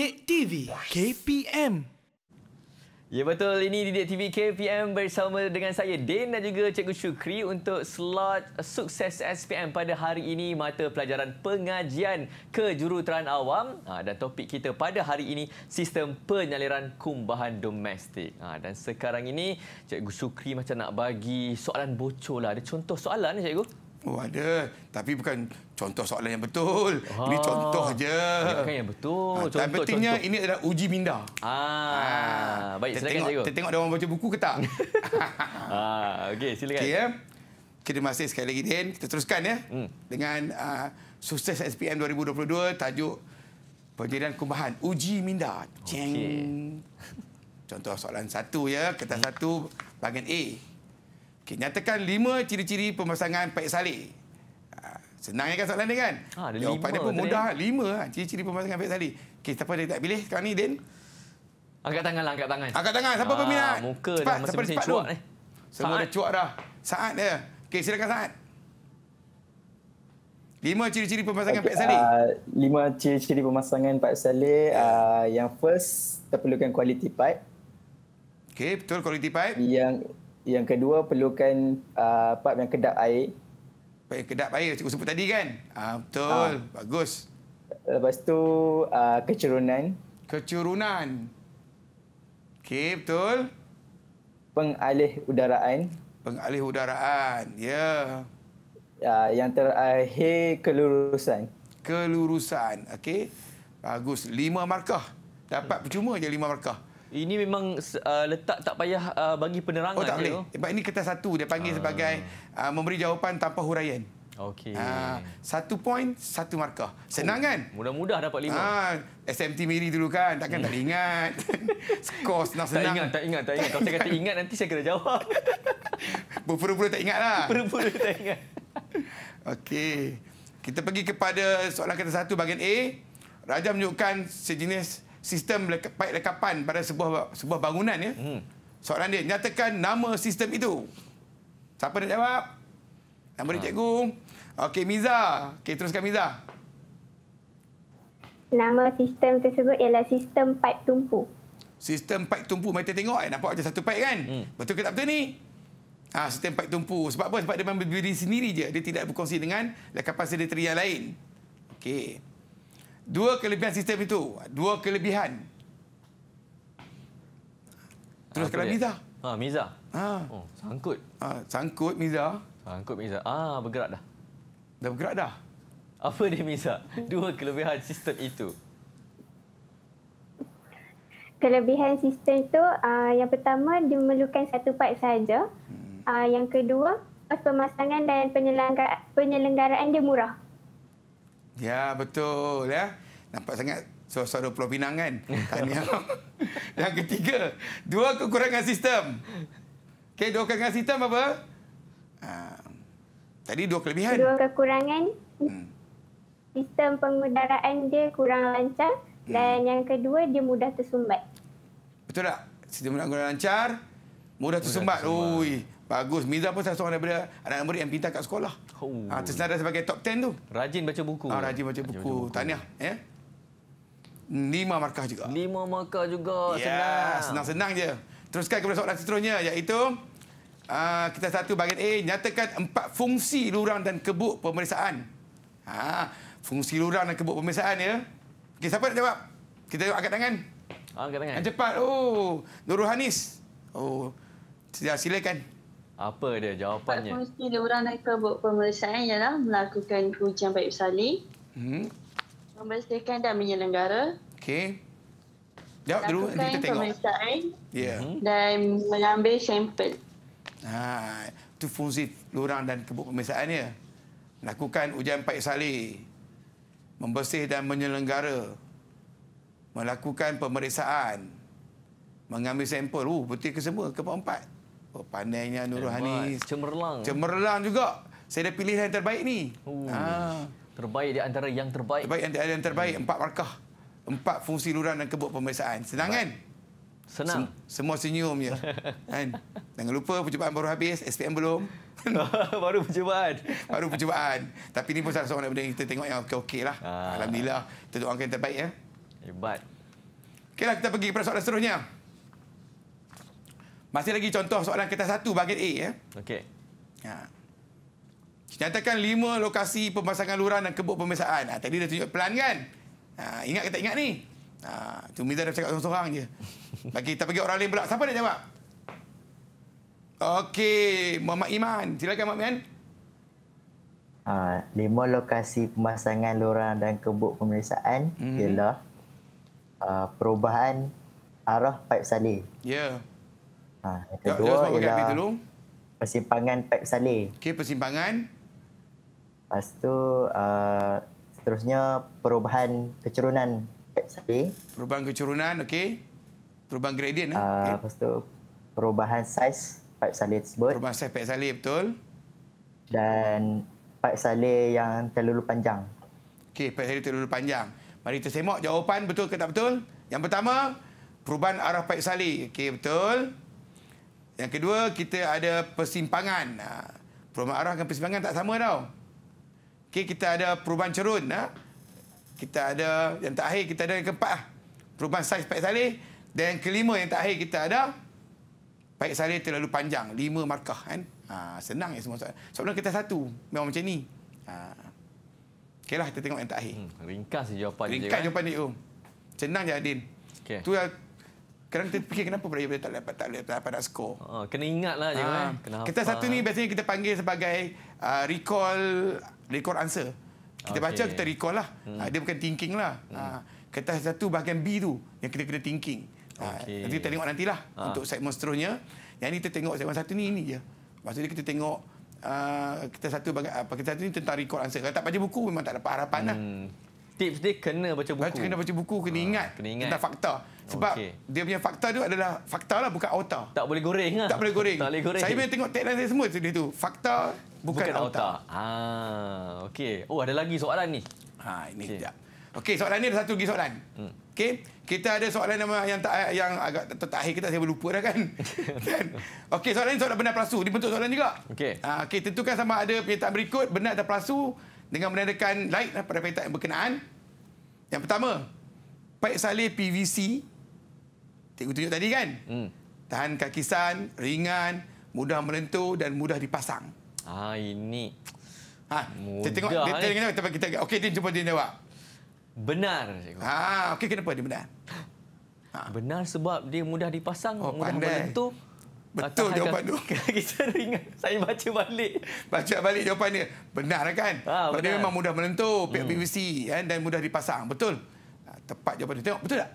Didik TV KPM. Ya betul ini Didik TV KPM bersama dengan saya Din dan juga Cikgu Syukri untuk slot sukses SPM pada hari ini mata pelajaran pengajian kejuruteraan awam ha, dan topik kita pada hari ini sistem penyaliran kumbahan domestik. Ha, dan sekarang ini Cikgu Syukri macam nak bagi soalan bocor lah. Ada contoh soalan ni Cikgu? Oh ada, tapi bukan contoh soalan yang betul. Oh. Ini ah. contoh aja. Bukan yang betul. Ha, contoh, tapi pentingnya ini adalah uji minda. Ah, ha. baik. Kita tengok, kita tengok orang baca buku kita. ah, okey, sila. Okay, ya. Terima kasih sekali lagi Din. Kita teruskan ya hmm. dengan uh, sukses SPM 2022 tajuk Pelajaran Kumbahan Uji Minda. Okay. Contoh soalan satu ya, kertas hmm. satu bahagian A. Okay, nyatakan lima ciri-ciri pemasangan pek salih. Ha, senang kan soalan ni kan? Ha, Jawapan dia pun mudah. Ni. Lima ha, ciri-ciri pemasangan pek salih. Okay, siapa dia tak pilih sekarang Ini Din? Angkat tangan lah, angkat tangan. Angkat tangan, siapa ha, peminat? Muka cepat, dah masih-masih cuak dulu. ni. Semua saat. dah cuak dah. Saat dia. Okay, silakan Saat. Lima ciri-ciri pemasangan okay, Pak Saleh. Uh, lima ciri-ciri pemasangan Pak Saleh. Uh, yang first, kita perlukan quality pipe. Okay, betul quality pipe. Yang yang kedua perlukan uh, pap yang kedap air. Pap yang kedap air cikgu sebut tadi kan? Ah betul. Ha. Bagus. Lepas tu uh, kecerunan. Kecerunan. Okey betul. Pengalih udaraan. Pengalih udaraan. Ya. Yeah. Uh, yang terakhir kelurusan. Kelurusan. Okey. Bagus. Lima markah. Dapat percuma je lima markah. Ini memang uh, letak tak payah uh, bagi penerangan. Oh tak boleh. Sebab ini kertas satu dia panggil uh. sebagai uh, memberi jawapan tanpa huraian. Okey. Uh, satu poin, satu markah. Senang oh, kan? Mudah-mudah dapat lima. Uh, ah, SMT Miri dulu kan. Takkan tak ingat. Skor senang-senang. Tak ingat, tak ingat. Tak ingat. Kalau saya kata ingat, nanti saya kena jawab. Berpura-pura tak ingat lah. Berpura-pura tak ingat. Okey. Kita pergi kepada soalan kata satu bahagian A. Raja menunjukkan sejenis sistem paik lekapan pada sebuah sebuah bangunan ya. Hmm. Soalan dia nyatakan nama sistem itu. Siapa nak jawab? Nama dia ha. cikgu. Okey Miza. Okey teruskan Miza. Nama sistem tersebut ialah sistem paip tumpu. Sistem paip tumpu. kita tengok eh, nampak macam satu paip kan? Hmm. Betul ke tak betul ni? Ah, ha, sistem paip tumpu. Sebab apa? Sebab dia memang berdiri sendiri je. Dia tidak berkongsi dengan lekapan sedetri yang lain. Okey dua kelebihan sistem itu, dua kelebihan. Terus kena Miza. Ha, Miza. Ha. Oh, sangkut. Ha, sangkut Miza. Sangkut Miza. Ah, ha, bergerak dah. Dah bergerak dah. Apa dia Miza? Dua kelebihan sistem itu. Kelebihan sistem itu uh, yang pertama dia memerlukan satu part saja. Hmm. Uh, yang kedua pas pemasangan dan penyelenggaraan dia murah. Ya, betul. ya. Nampak sangat suara-suara Pulau Pinang kan? Tahniah. Yang ketiga, dua kekurangan sistem. Okay dua kekurangan sistem apa? Uh, tadi dua kelebihan. Dua kekurangan. Hmm. Sistem pengudaraan dia kurang lancar. Hmm. Dan yang kedua, dia mudah tersumbat. Betul tak? Sistem pengudaraan lancar, mudah tersumbat. Mudah tersumbat. Ui, Bagus. Miza pun salah seorang daripada anak murid yang pintar kat sekolah. Oh. Ha, tersenarai sebagai top 10 tu. Rajin baca buku. Ha, rajin baca buku. Rajin buku. Tahniah. Ya? Lima markah juga. Lima markah juga. Ya, senang-senang je. Teruskan kepada soalan seterusnya iaitu... Uh, kita satu bagian A, nyatakan empat fungsi lurang dan kebuk pemeriksaan. Ha, fungsi lurang dan kebuk pemeriksaan ya. Okay, siapa nak jawab? Kita jawab angkat tangan. Oh, angkat tangan. Yang cepat. Oh, Nurul Hanis. Oh, ya, silakan. Silakan. Apa dia jawapannya? Sebab mesti orang nak buat pemeriksaan ialah melakukan ujian baik bersali. Hmm. Membersihkan dan menyelenggara. Okey. Jawab dulu, kita tengok. Pemeriksaan yeah. Hmm. dan mengambil sampel. Ha, itu fungsi lorang dan kebuk pemeriksaan ya. Lakukan ujian Pak Sali. Membersih dan menyelenggara. Melakukan pemeriksaan. Mengambil sampel. Uh, betul ke semua? Keempat-empat. Oh, pandainya Nurul Hanis. Cemerlang. Cemerlang juga. Saya dah pilih yang terbaik ni. Ha. Terbaik di antara yang terbaik. Terbaik yang, yang terbaik. Empat markah. Empat fungsi luran dan kebut pemeriksaan. Senang Baik. kan? Senang. Sem semua senyum je. kan? Jangan lupa percubaan baru habis. SPM belum. baru percubaan. baru percubaan. Tapi ini pun salah seorang benda kita tengok yang okey okay lah. Ha. Alhamdulillah. Kita doakan yang terbaik ya. Hebat. Okeylah kita pergi kepada soalan seterusnya. Masih lagi contoh soalan kertas satu bagian A. Ya. Okey. Ha. Nyatakan lima lokasi pemasangan luran dan kebuk pemeriksaan. Ha, tadi dah tunjuk pelan kan? Ha, ingat ke tak ingat ni? Ha, tu Mizan dah cakap seorang-seorang je. Bagi kita pergi orang lain pula. Siapa nak jawab? Okey, Muhammad Iman. Silakan Muhammad Iman. Ha, lima lokasi pemasangan luran dan kebuk pemeriksaan mm-hmm. ialah uh, perubahan arah paip salin. Ya. Yeah. Ha, yang kedua ya, ialah persimpangan Pep Saleh. Okey, persimpangan. Lepas tu, uh, seterusnya perubahan kecerunan Pep Saleh. Perubahan kecerunan, okey. Perubahan gradient. Eh? Uh, okay. Lepas tu, perubahan saiz Pep Saleh tersebut. Perubahan saiz Pep Saleh, betul. Dan Pep Saleh yang terlalu panjang. Okey, Pep Saleh terlalu panjang. Mari kita semak jawapan betul ke tak betul. Yang pertama, perubahan arah Pep Saleh. Okey, Betul. Yang kedua, kita ada persimpangan. Ha, perubahan arah dengan persimpangan tak sama tau. Okey, kita ada perubahan cerun. Ha. Kita ada yang terakhir, kita ada yang keempat. Ha. Perubahan saiz Pak Saleh. Dan yang kelima, yang terakhir kita ada Pak Saleh terlalu panjang. Lima markah kan. Ha, senang ya semua soalan. Soalan kita satu. Memang macam ni. Ha. Okeylah, kita tengok yang terakhir. Hmm, ringkas jawapan ringkas dia. Ringkas eh. jawapan dia. Kan? Senang je, Adin. Okay. Kadang kita fikir kenapa player tak dapat tak dapat, tak dapat nak score. Oh, ah, kena ingat je. Ha. Kita satu ni biasanya kita panggil sebagai uh, recall record answer. Kita okay. baca, kita recall lah. Hmm. Dia bukan thinking lah. Hmm. Kertas satu bahagian B tu yang kita kena thinking. Okay. Nanti kita tengok nantilah ha. untuk segmen seterusnya. Yang ini kita tengok segmen satu ni, ini je. Maksudnya kita tengok uh, kita satu apa, kita satu ni tentang record answer. Kalau tak baca buku memang tak dapat harapan lah. hmm tips dia kena baca buku. Kena baca buku, kena ah, ingat, ha, kena ingat. tentang fakta. Sebab okay. dia punya fakta tu adalah fakta lah, bukan auta. Tak boleh goreng lah. Tak boleh goreng. Tak boleh goreng. Saya memang tengok tagline saya semua sini tu. Fakta bukan, bukan auta. Ha, ah, okay. Oh, ada lagi soalan ni. Ha, ini okay. sekejap. Okey, soalan ni ada satu lagi soalan. Hmm. Okey, kita ada soalan nama yang tak yang agak terakhir kita saya lupa dah kan. kan? Okey, soalan ni soalan benar palsu. Dibentuk soalan juga. Okey. Ah, okey, tentukan sama ada penyataan berikut benar atau palsu dengan menandakan light lah pada petak yang berkenaan. Yang pertama, Paik Saleh PVC. Tengok tunjuk tadi kan? Hmm. Tahan kakisan, ringan, mudah melentur dan mudah dipasang. Ah ini. Ha, kita tengok detail tengok eh. kita, kita, okey dia cuba dia jawab. Benar cikgu. Ha, okey kenapa dia benar? Ha. Benar sebab dia mudah dipasang, oh, mudah pandai. melentur. Betul jawapan tu. Kita ingat saya baca balik. Baca balik jawapan dia. Benar kan? Ha, benar. Dia memang mudah melentur pihak hmm. PVC kan? dan mudah dipasang. Betul. Ah, tepat jawapan dia. Tengok betul tak?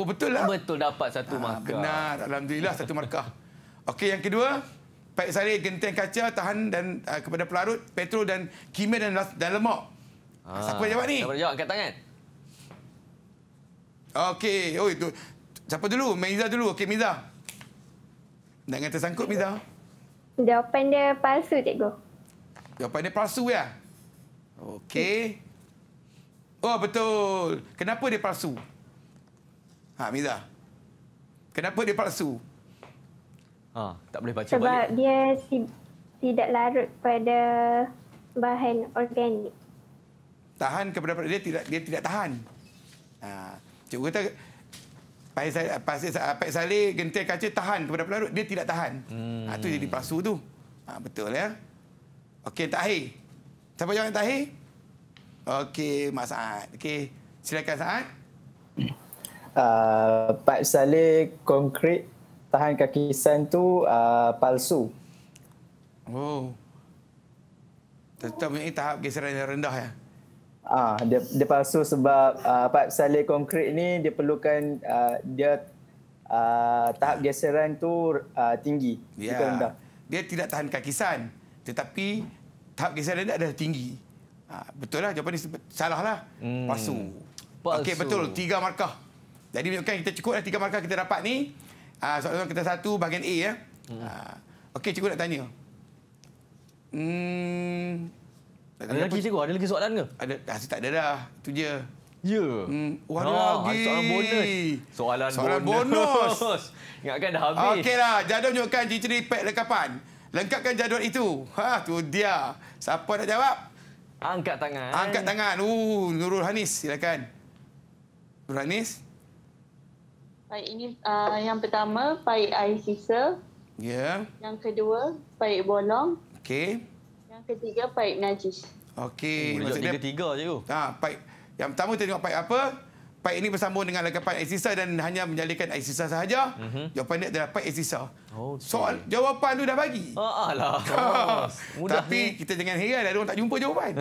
Oh betul lah. Betul dapat satu ha, markah. Benar. Alhamdulillah satu markah. Okey yang kedua. Pak Sari genteng kaca tahan dan uh, kepada pelarut petrol dan kimia dan, dan lemak. Ha, siapa jawab ni? Siapa jawab? Angkat tangan. Okey. Oh itu. Siapa dulu? Meiza dulu. Okey Meiza. Meiza. Nak kata sangkut, Miza? Jawapan dia palsu, cikgu. Jawapan dia palsu, ya? Okey. Oh, betul. Kenapa dia palsu? Ha, Miza. Kenapa dia palsu? Ha, tak boleh baca Sebab balik. Sebab dia si tidak larut pada bahan organik. Tahan kepada dia tidak dia tidak tahan. Ha, cikgu kata Pak pasir, pasir Saleh gentil kaca tahan kepada pelarut. Dia tidak tahan. Hmm. Ha, tu jadi palsu tu. Ha, betul ya. Okey, tahir. Siapa jawab yang tahir? Okey, Mak Saad. Okey, silakan Saad. Uh, ah, Pak Saleh konkret tahan kaki sen tu uh, palsu. Oh. Tetap mempunyai tahap geseran yang rendah ya. Ah, dia, dia palsu sebab uh, ah, Pak Saleh konkrit ni dia perlukan uh, dia uh, tahap geseran tu uh, tinggi. Yeah. Ya. Dia tidak tahan kakisan. Tetapi tahap geseran dia adalah tinggi. Uh, betul lah jawapan ni salah lah. Hmm. Palsu. palsu. Okey betul. Tiga markah. Jadi menunjukkan kita cukup lah tiga markah kita dapat ni. Uh, soalan kita satu bahagian A ya. Hmm. Uh, Okey cikgu nak tanya. Hmm, tak ada, lagi cikgu, ada lagi soalan ke? Ada, dah, tak ada dah. Itu je. Ya. Hmm, Wah, ha, ada lagi. Soalan bonus. Soalan, soalan bonus. bonus. Ingatkan dah habis. Okeylah, jadual menunjukkan ciri-ciri pek lekapan. Lengkapkan jadual itu. Ha, tu dia. Siapa nak jawab? Angkat tangan. Angkat tangan. Uh, Nurul Hanis, silakan. Nurul Hanis. Baik, ini uh, yang pertama, paik air sisa. Ya. Yeah. Yang kedua, paik bolong. Okey ketiga Paik Najis. Okey, maksudnya tiga je tu. Ha, Paik. Yang pertama kita tengok Paik apa? Paik ini bersambung dengan lekapan Aisisa dan hanya menyalakan Aisisa sahaja. Mm -hmm. Jawapan dia adalah Paik Aisisa. Okay. Oh, Soal jawapan tu dah bagi. Oh, alah. Oh, Tapi ni. kita jangan heran dah orang tak jumpa jawapan.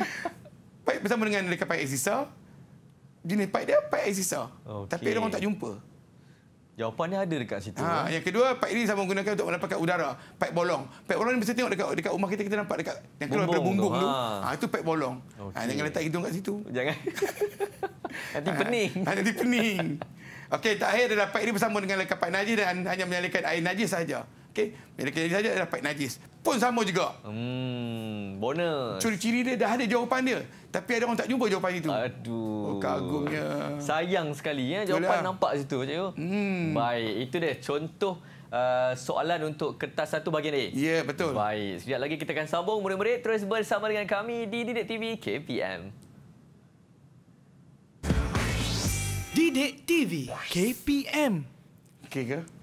Paik bersambung dengan lekapan Aisisa. Jenis Paik dia Paik Aisisa. Okay. Tapi orang tak jumpa. Jawapannya ada dekat situ. Ha, kan? yang kedua pipe ini sama gunakan untuk mendapatkan udara. Pipe bolong. Pipe bolong ni mesti tengok dekat dekat rumah kita kita nampak dekat yang keluar daripada bumbung tu. Ha. ha. itu pipe bolong. Okay. Ha, jangan letak hidung kat situ. Jangan. nanti ha, pening. Ha, nanti pening. Okey, terakhir adalah pipe ini bersama dengan lekap pipe najis dan hanya menyalakan air najis saja. Okey, menyalakan najis saja adalah pipe najis pun sama juga. Hmm, bonus. Ciri-ciri dia dah ada jawapan dia. Tapi ada orang tak jumpa jawapan itu. Aduh. Oh, kagumnya. Sayang sekali ya jawapan Yalah. nampak situ Cik Yu. Hmm. Baik, itu dia contoh uh, soalan untuk kertas satu bahagian A. Ya, yeah, betul. Baik, sekejap lagi kita akan sambung murid-murid terus bersama dengan kami di Didik TV KPM. Didik TV KPM. Okey ke?